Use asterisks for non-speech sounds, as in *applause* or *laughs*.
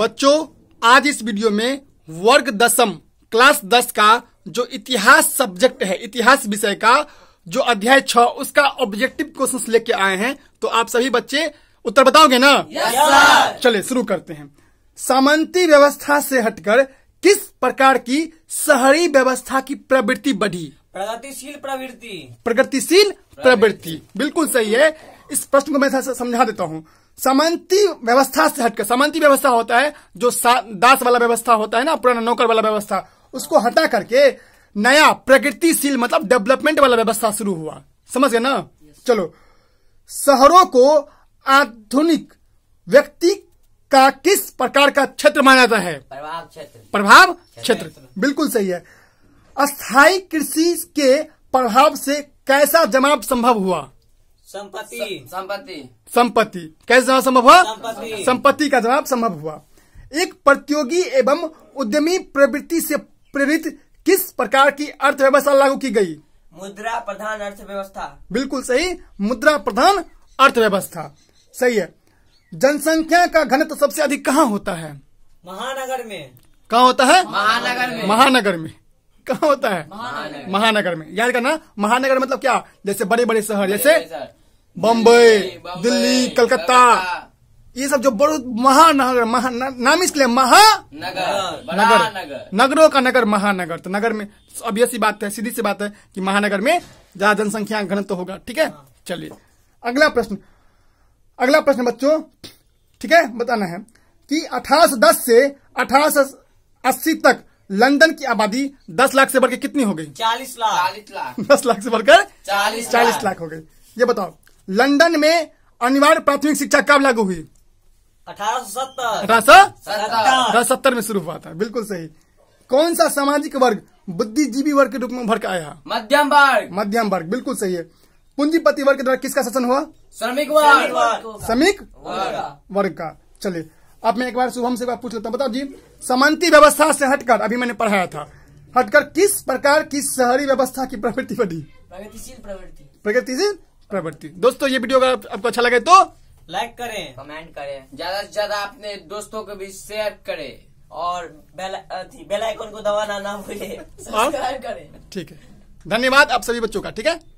बच्चों आज इस वीडियो में वर्ग दसम क्लास दस का जो इतिहास सब्जेक्ट है इतिहास विषय का जो अध्याय छ उसका ऑब्जेक्टिव क्वेश्चंस लेके आए हैं तो आप सभी बच्चे उत्तर बताओगे ना yes, चले शुरू करते हैं सामंती व्यवस्था से हटकर किस प्रकार की शहरी व्यवस्था की प्रवृत्ति बढ़ी प्रगतिशील प्रवृत्ति प्रगतिशील प्रवृत्ति बिल्कुल सही है इस प्रश्न को मैं समझा देता हूँ समंती व्यवस्था से हटकर समंती व्यवस्था होता है जो दास वाला व्यवस्था होता है ना पुराना नौकर वाला व्यवस्था उसको हटा करके नया प्रगतिशील मतलब डेवलपमेंट वाला व्यवस्था शुरू हुआ समझ गए ना चलो शहरों को आधुनिक व्यक्ति का किस प्रकार का क्षेत्र माना जाता है प्रभाव क्षेत्र प्रभाव क्षेत्र बिल्कुल सही है अस्थाई कृषि के प्रभाव से कैसा जमाव संभव हुआ संपत्ति संपत्ति संपत्ति कैसे जवाब संभव हुआ संपत्ति का जवाब संभव हुआ एक प्रतियोगी एवं उद्यमी प्रवृत्ति से प्रेरित किस प्रकार की अर्थव्यवस्था लागू की गई मुद्रा प्रधान अर्थव्यवस्था बिल्कुल सही मुद्रा प्रधान अर्थव्यवस्था सही है जनसंख्या का घनत्व सबसे अधिक कहाँ होता है महानगर में कहाँ होता है महानगर में महानगर में कहाँ होता है महानगर में याद करना महानगर मतलब क्या जैसे बड़े बड़े शहर जैसे बम्बई दिल्ली कलकत्ता ये सब जो बहुत महानगर महा, नाम इसके लिए महानगर नगर नगरों का नगर महानगर तो नगर में अब बात है सीधी सी बात है कि महानगर में ज्यादा जनसंख्या घनत्व तो होगा ठीक है हाँ। चलिए अगला प्रश्न अगला प्रश्न बच्चों ठीक है बताना है कि अठारह से अठारह तक लंदन की आबादी 10 लाख से बढ़कर कितनी हो गई 40 लाख 40 लाख 10 *laughs* लाख से बढ़कर 40 40 लाख हो गई ये बताओ लंदन में अनिवार्य प्राथमिक शिक्षा कब लागू हुई अठारह सौ सत्तर में शुरू हुआ था बिल्कुल सही कौन सा सामाजिक वर्ग बुद्धिजीवी वर्ग के रूप में उभर के आया मध्यम वर्ग मध्यम वर्ग बिल्कुल सही है पूंजीपति वर्ग के द्वारा किसका शासन हुआ श्रमिक वर्ग श्रमिक वर्ग का चलिए अब मैं एक बार शुभम से पूछ लेता हूँ बताओ जी समानती व्यवस्था से हटकर अभी मैंने पढ़ाया था हटकर किस प्रकार की शहरी व्यवस्था की प्रवृत्ति बढ़ी प्रगतिशील प्रवृत्ति प्रगतिशील प्रवृत्ति दोस्तों ये वीडियो अगर आप, आपको अच्छा लगे तो लाइक करें कमेंट करें ज्यादा से ज्यादा अपने दोस्तों के बीच शेयर करें और बेल बेल आइकन को दबाना ना भूलें सब्सक्राइब करें ठीक है धन्यवाद आप सभी बच्चों का ठीक है